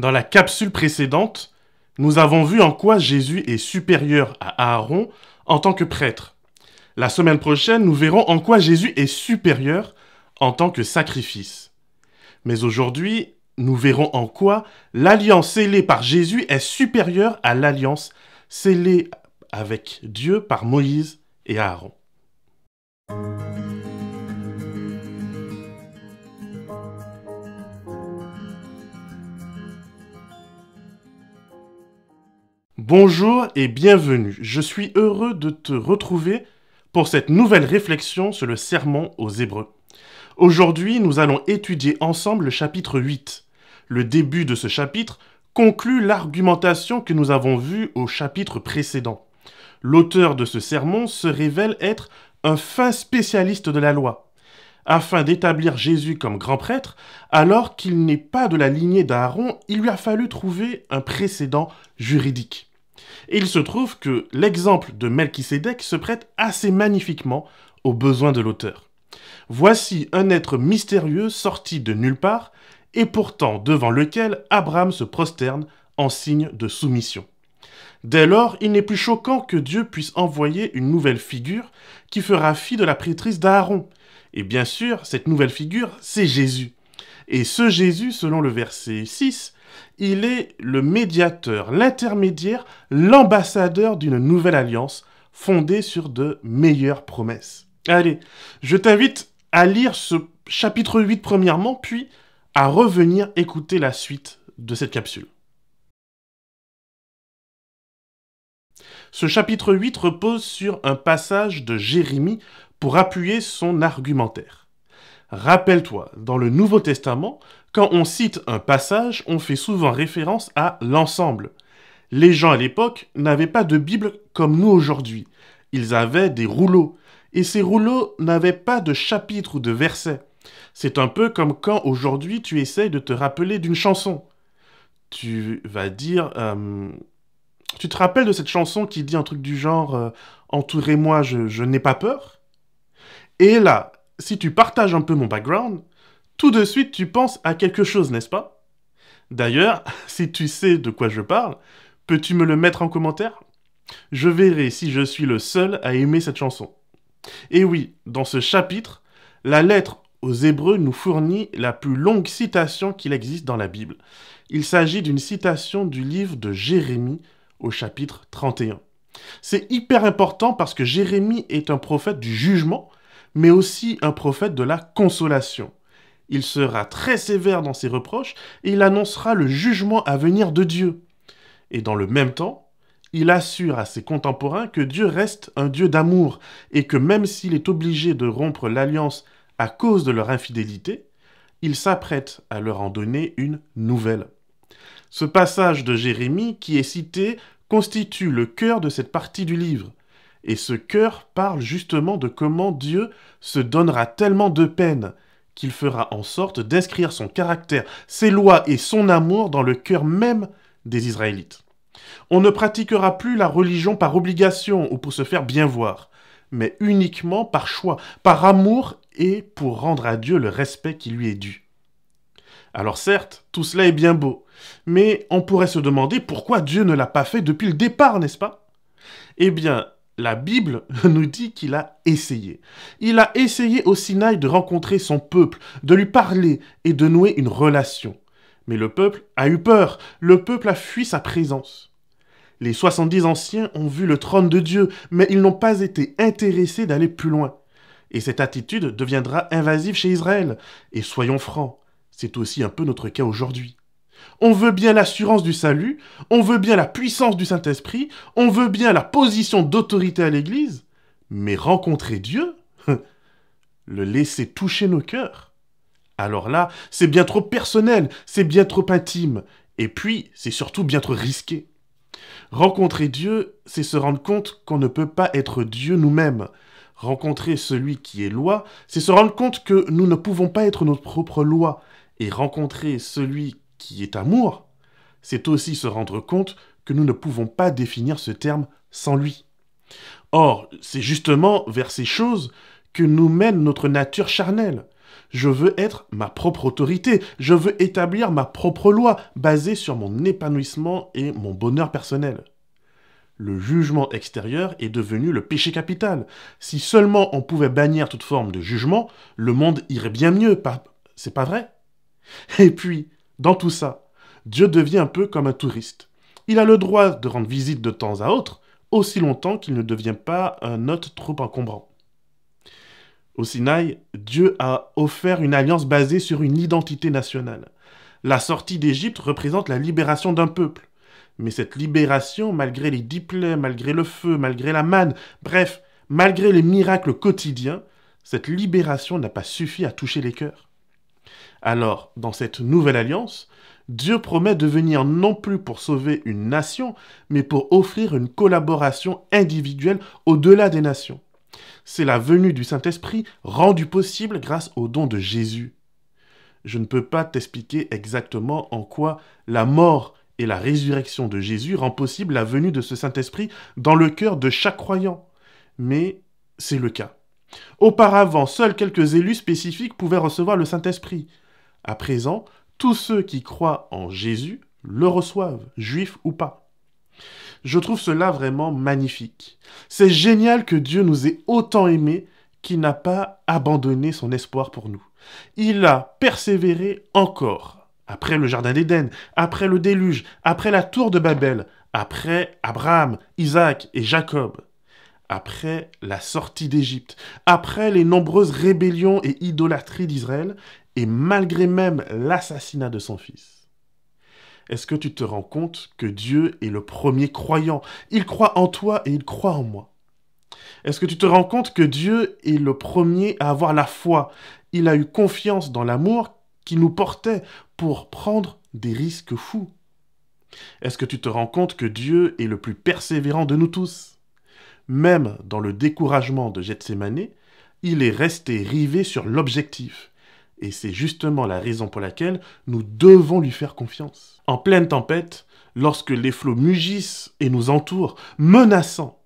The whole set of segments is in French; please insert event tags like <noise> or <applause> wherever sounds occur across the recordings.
Dans la capsule précédente, nous avons vu en quoi Jésus est supérieur à Aaron en tant que prêtre. La semaine prochaine, nous verrons en quoi Jésus est supérieur en tant que sacrifice. Mais aujourd'hui, nous verrons en quoi l'alliance scellée par Jésus est supérieure à l'alliance scellée avec Dieu par Moïse et Aaron. Bonjour et bienvenue. Je suis heureux de te retrouver pour cette nouvelle réflexion sur le serment aux Hébreux. Aujourd'hui, nous allons étudier ensemble le chapitre 8. Le début de ce chapitre conclut l'argumentation que nous avons vue au chapitre précédent. L'auteur de ce sermon se révèle être un fin spécialiste de la loi, afin d'établir Jésus comme grand prêtre, alors qu'il n'est pas de la lignée d'Aaron, il lui a fallu trouver un précédent juridique. Et il se trouve que l'exemple de Melchisédek se prête assez magnifiquement aux besoins de l'auteur. Voici un être mystérieux sorti de nulle part, et pourtant devant lequel Abraham se prosterne en signe de soumission. Dès lors, il n'est plus choquant que Dieu puisse envoyer une nouvelle figure qui fera fi de la prêtrise d'Aaron. Et bien sûr, cette nouvelle figure, c'est Jésus. Et ce Jésus, selon le verset 6, il est le médiateur, l'intermédiaire, l'ambassadeur d'une nouvelle alliance fondée sur de meilleures promesses. Allez, je t'invite à lire ce chapitre 8 premièrement, puis à revenir écouter la suite de cette capsule. Ce chapitre 8 repose sur un passage de Jérémie pour appuyer son argumentaire. Rappelle-toi, dans le Nouveau Testament, quand on cite un passage, on fait souvent référence à l'ensemble. Les gens à l'époque n'avaient pas de Bible comme nous aujourd'hui. Ils avaient des rouleaux. Et ces rouleaux n'avaient pas de chapitre ou de verset. C'est un peu comme quand aujourd'hui tu essayes de te rappeler d'une chanson. Tu vas dire... Euh, tu te rappelles de cette chanson qui dit un truc du genre euh, Entourez-moi, je, je n'ai pas peur ⁇ Et là, si tu partages un peu mon background, tout de suite tu penses à quelque chose, n'est-ce pas D'ailleurs, <laughs> si tu sais de quoi je parle, peux-tu me le mettre en commentaire Je verrai si je suis le seul à aimer cette chanson. Et oui, dans ce chapitre, la lettre aux Hébreux nous fournit la plus longue citation qu'il existe dans la Bible. Il s'agit d'une citation du livre de Jérémie au chapitre 31. C'est hyper important parce que Jérémie est un prophète du jugement mais aussi un prophète de la consolation. Il sera très sévère dans ses reproches et il annoncera le jugement à venir de Dieu. Et dans le même temps, il assure à ses contemporains que Dieu reste un Dieu d'amour et que même s'il est obligé de rompre l'alliance à cause de leur infidélité, il s'apprête à leur en donner une nouvelle. Ce passage de Jérémie qui est cité constitue le cœur de cette partie du livre. Et ce cœur parle justement de comment Dieu se donnera tellement de peine qu'il fera en sorte d'inscrire son caractère, ses lois et son amour dans le cœur même des Israélites. On ne pratiquera plus la religion par obligation ou pour se faire bien voir, mais uniquement par choix, par amour et pour rendre à Dieu le respect qui lui est dû. Alors certes, tout cela est bien beau, mais on pourrait se demander pourquoi Dieu ne l'a pas fait depuis le départ, n'est-ce pas Eh bien, la Bible <laughs> nous dit qu'il a essayé. Il a essayé au Sinaï de rencontrer son peuple, de lui parler et de nouer une relation. Mais le peuple a eu peur, le peuple a fui sa présence. Les 70 anciens ont vu le trône de Dieu, mais ils n'ont pas été intéressés d'aller plus loin. Et cette attitude deviendra invasive chez Israël. Et soyons francs, c'est aussi un peu notre cas aujourd'hui. On veut bien l'assurance du salut, on veut bien la puissance du Saint-Esprit, on veut bien la position d'autorité à l'Église, mais rencontrer Dieu, <laughs> le laisser toucher nos cœurs. Alors là, c'est bien trop personnel, c'est bien trop intime, et puis c'est surtout bien trop risqué. Rencontrer Dieu, c'est se rendre compte qu'on ne peut pas être Dieu nous-mêmes. Rencontrer celui qui est loi, c'est se rendre compte que nous ne pouvons pas être notre propre loi. Et rencontrer celui qui qui est amour, c'est aussi se rendre compte que nous ne pouvons pas définir ce terme sans lui. Or, c'est justement vers ces choses que nous mène notre nature charnelle. Je veux être ma propre autorité, je veux établir ma propre loi basée sur mon épanouissement et mon bonheur personnel. Le jugement extérieur est devenu le péché capital. Si seulement on pouvait bannir toute forme de jugement, le monde irait bien mieux, c'est pas vrai Et puis, dans tout ça, Dieu devient un peu comme un touriste. Il a le droit de rendre visite de temps à autre, aussi longtemps qu'il ne devient pas un hôte trop encombrant. Au Sinaï, Dieu a offert une alliance basée sur une identité nationale. La sortie d'Égypte représente la libération d'un peuple. Mais cette libération, malgré les dix malgré le feu, malgré la manne, bref, malgré les miracles quotidiens, cette libération n'a pas suffi à toucher les cœurs. Alors, dans cette nouvelle alliance, Dieu promet de venir non plus pour sauver une nation, mais pour offrir une collaboration individuelle au-delà des nations. C'est la venue du Saint-Esprit rendue possible grâce au don de Jésus. Je ne peux pas t'expliquer exactement en quoi la mort et la résurrection de Jésus rend possible la venue de ce Saint-Esprit dans le cœur de chaque croyant, mais c'est le cas. Auparavant, seuls quelques élus spécifiques pouvaient recevoir le Saint-Esprit. À présent, tous ceux qui croient en Jésus le reçoivent, juifs ou pas. Je trouve cela vraiment magnifique. C'est génial que Dieu nous ait autant aimés qu'il n'a pas abandonné son espoir pour nous. Il a persévéré encore, après le Jardin d'Éden, après le déluge, après la tour de Babel, après Abraham, Isaac et Jacob, après la sortie d'Égypte, après les nombreuses rébellions et idolâtries d'Israël, et malgré même l'assassinat de son fils. Est-ce que tu te rends compte que Dieu est le premier croyant Il croit en toi et il croit en moi. Est-ce que tu te rends compte que Dieu est le premier à avoir la foi Il a eu confiance dans l'amour qui nous portait pour prendre des risques fous. Est-ce que tu te rends compte que Dieu est le plus persévérant de nous tous Même dans le découragement de Gethsemane, il est resté rivé sur l'objectif. Et c'est justement la raison pour laquelle nous devons lui faire confiance. En pleine tempête, lorsque les flots mugissent et nous entourent, menaçant,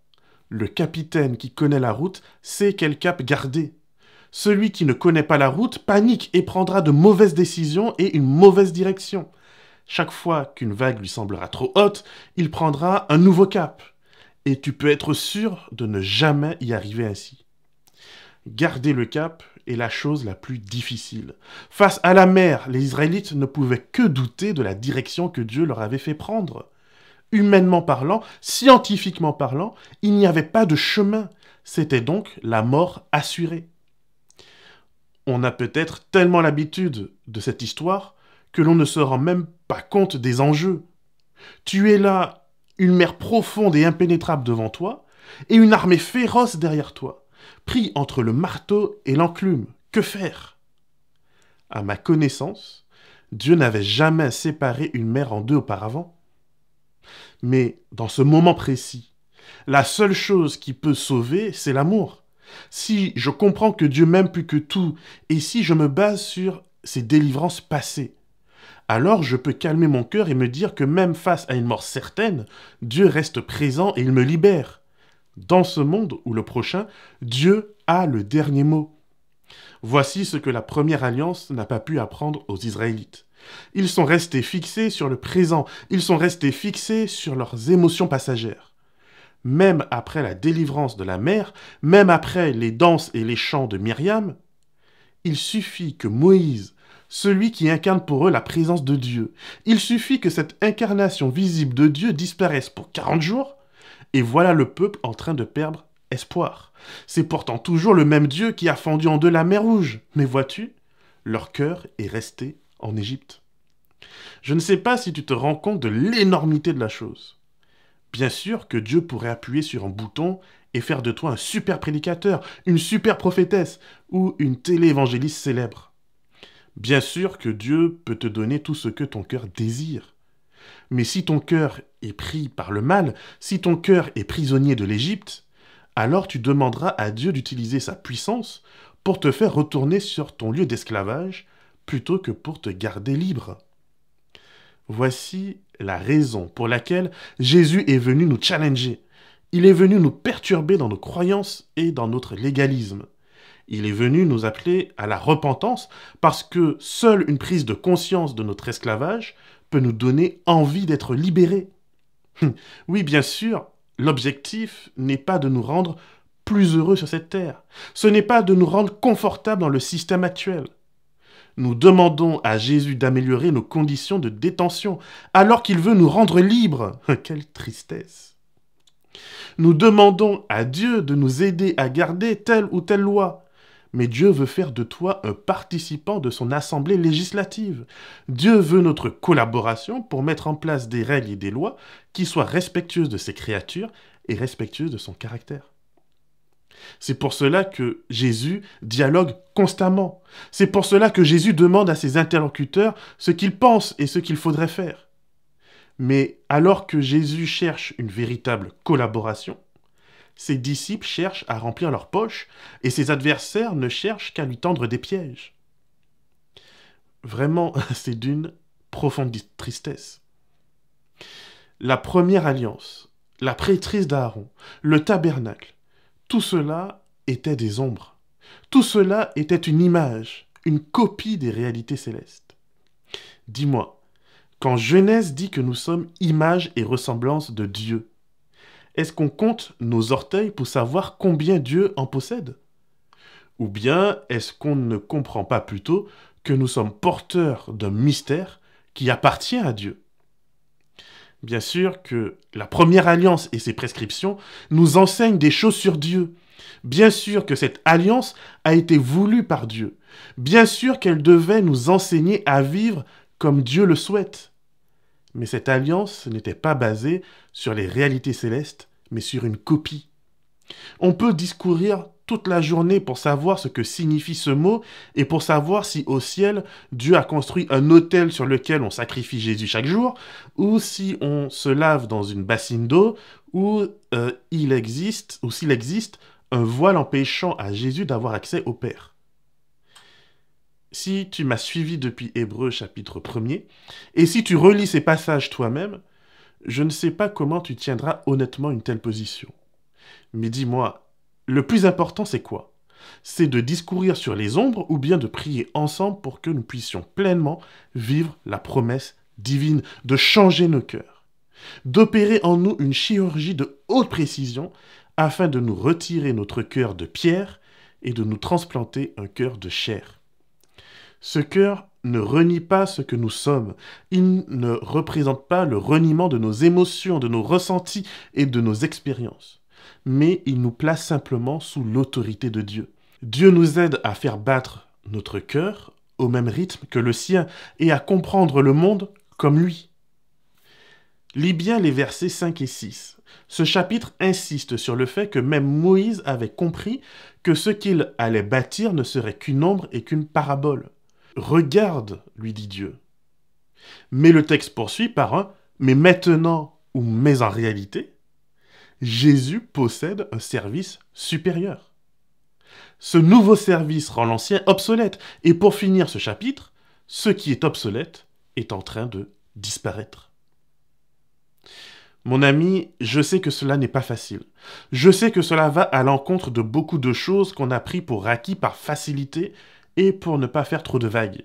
le capitaine qui connaît la route sait quel cap garder. Celui qui ne connaît pas la route panique et prendra de mauvaises décisions et une mauvaise direction. Chaque fois qu'une vague lui semblera trop haute, il prendra un nouveau cap. Et tu peux être sûr de ne jamais y arriver ainsi. Garder le cap est la chose la plus difficile. Face à la mer, les Israélites ne pouvaient que douter de la direction que Dieu leur avait fait prendre. Humainement parlant, scientifiquement parlant, il n'y avait pas de chemin. C'était donc la mort assurée. On a peut-être tellement l'habitude de cette histoire que l'on ne se rend même pas compte des enjeux. Tu es là, une mer profonde et impénétrable devant toi, et une armée féroce derrière toi pris entre le marteau et l'enclume. Que faire À ma connaissance, Dieu n'avait jamais séparé une mère en deux auparavant. Mais dans ce moment précis, la seule chose qui peut sauver, c'est l'amour. Si je comprends que Dieu m'aime plus que tout, et si je me base sur ses délivrances passées, alors je peux calmer mon cœur et me dire que même face à une mort certaine, Dieu reste présent et il me libère. Dans ce monde ou le prochain, Dieu a le dernier mot. Voici ce que la première alliance n'a pas pu apprendre aux Israélites. Ils sont restés fixés sur le présent, ils sont restés fixés sur leurs émotions passagères. Même après la délivrance de la mer, même après les danses et les chants de Myriam, il suffit que Moïse, celui qui incarne pour eux la présence de Dieu, il suffit que cette incarnation visible de Dieu disparaisse pour 40 jours et voilà le peuple en train de perdre espoir. C'est pourtant toujours le même Dieu qui a fendu en deux la mer Rouge. Mais vois-tu, leur cœur est resté en Égypte. Je ne sais pas si tu te rends compte de l'énormité de la chose. Bien sûr que Dieu pourrait appuyer sur un bouton et faire de toi un super prédicateur, une super prophétesse ou une téléévangéliste célèbre. Bien sûr que Dieu peut te donner tout ce que ton cœur désire. Mais si ton cœur est pris par le mal, si ton cœur est prisonnier de l'Égypte, alors tu demanderas à Dieu d'utiliser sa puissance pour te faire retourner sur ton lieu d'esclavage plutôt que pour te garder libre. Voici la raison pour laquelle Jésus est venu nous challenger. Il est venu nous perturber dans nos croyances et dans notre légalisme. Il est venu nous appeler à la repentance parce que seule une prise de conscience de notre esclavage nous donner envie d'être libérés. Hum. Oui, bien sûr, l'objectif n'est pas de nous rendre plus heureux sur cette terre. Ce n'est pas de nous rendre confortables dans le système actuel. Nous demandons à Jésus d'améliorer nos conditions de détention, alors qu'il veut nous rendre libres. <laughs> Hum, quelle tristesse. Nous demandons à Dieu de nous aider à garder telle ou telle loi, mais Dieu veut faire de toi un participant de son assemblée législative. Dieu veut notre collaboration pour mettre en place des règles et des lois qui soient respectueuses de ses créatures et respectueuses de son caractère. C'est pour cela que Jésus dialogue constamment. C'est pour cela que Jésus demande à ses interlocuteurs ce qu'ils pensent et ce qu'il faudrait faire. Mais alors que Jésus cherche une véritable collaboration, ses disciples cherchent à remplir leurs poches et ses adversaires ne cherchent qu'à lui tendre des pièges. Vraiment, <laughs> c'est d'une profonde tristesse. La première alliance, la prêtrise d'Aaron, le tabernacle, tout cela était des ombres. Tout cela était une image, une copie des réalités célestes. Dis-moi, quand Genèse dit que nous sommes image et ressemblance de Dieu, est-ce qu'on compte nos orteils pour savoir combien Dieu en possède Ou bien est-ce qu'on ne comprend pas plutôt que nous sommes porteurs d'un mystère qui appartient à Dieu Bien sûr que la première alliance et ses prescriptions nous enseignent des choses sur Dieu. Bien sûr que cette alliance a été voulue par Dieu. Bien sûr qu'elle devait nous enseigner à vivre comme Dieu le souhaite. Mais cette alliance n'était pas basée sur les réalités célestes, mais sur une copie. On peut discourir toute la journée pour savoir ce que signifie ce mot et pour savoir si au ciel Dieu a construit un autel sur lequel on sacrifie Jésus chaque jour ou si on se lave dans une bassine d'eau ou euh, il existe ou s'il existe un voile empêchant à Jésus d'avoir accès au Père si tu m'as suivi depuis Hébreu chapitre 1er, et si tu relis ces passages toi-même, je ne sais pas comment tu tiendras honnêtement une telle position. Mais dis-moi, le plus important c'est quoi C'est de discourir sur les ombres ou bien de prier ensemble pour que nous puissions pleinement vivre la promesse divine de changer nos cœurs, d'opérer en nous une chirurgie de haute précision afin de nous retirer notre cœur de pierre et de nous transplanter un cœur de chair. Ce cœur ne renie pas ce que nous sommes. Il ne représente pas le reniement de nos émotions, de nos ressentis et de nos expériences. Mais il nous place simplement sous l'autorité de Dieu. Dieu nous aide à faire battre notre cœur au même rythme que le sien et à comprendre le monde comme lui. Lis bien les versets 5 et 6. Ce chapitre insiste sur le fait que même Moïse avait compris que ce qu'il allait bâtir ne serait qu'une ombre et qu'une parabole. Regarde, lui dit Dieu. Mais le texte poursuit par un Mais maintenant ou mais en réalité, Jésus possède un service supérieur. Ce nouveau service rend l'ancien obsolète, et pour finir ce chapitre, ce qui est obsolète est en train de disparaître. Mon ami, je sais que cela n'est pas facile. Je sais que cela va à l'encontre de beaucoup de choses qu'on a pris pour acquis par facilité et pour ne pas faire trop de vagues.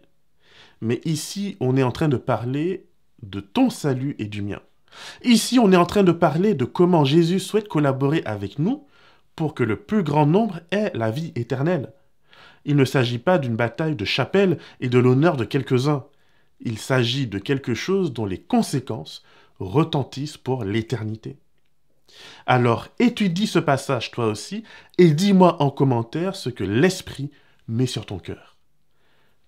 Mais ici, on est en train de parler de ton salut et du mien. Ici, on est en train de parler de comment Jésus souhaite collaborer avec nous pour que le plus grand nombre ait la vie éternelle. Il ne s'agit pas d'une bataille de chapelle et de l'honneur de quelques-uns. Il s'agit de quelque chose dont les conséquences retentissent pour l'éternité. Alors étudie ce passage toi aussi et dis-moi en commentaire ce que l'Esprit mais sur ton cœur.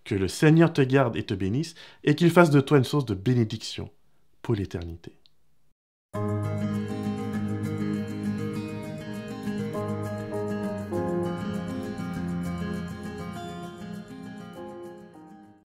Que le Seigneur te garde et te bénisse, et qu'il fasse de toi une source de bénédiction pour l'éternité.